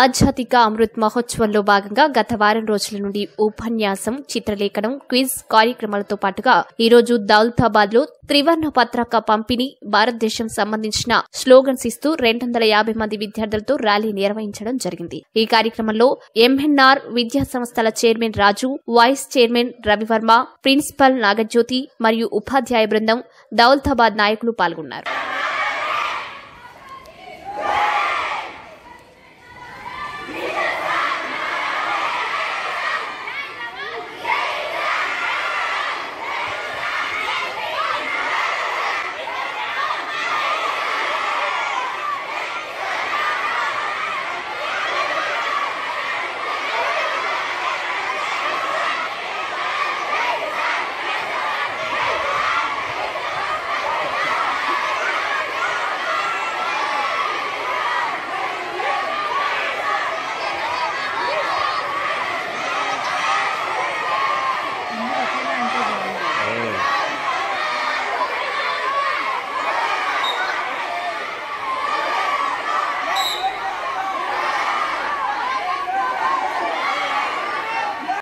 ఆధ్యాత్మిక అమృత్ మహోత్సవంలో భాగంగా గత వారం రోజుల నుండి ఉపన్యాసం చిత్రలేఖనం క్విజ్ కార్యక్రమాలతో పాటుగా ఈరోజు దౌలతాబాద్ లో త్రివర్ణ పత్రాక పంపిణీ భారతదేశం సంబంధించిన స్లోగన్స్ ఇస్తూ రెండు వందల యాభై మంది విద్యార్థులతో ర్యాలీ నిర్వహించడం జరిగింది ఈ కార్యక్రమంలో ఎంఎన్ఆర్ విద్యా సంస్థల chairman Raju vice chairman Ravivarma principal Nagajyothi మరియు ఉపాధ్యాయ బృందం దౌలతాబాద్ నాయకులు పాల్గొన్నారు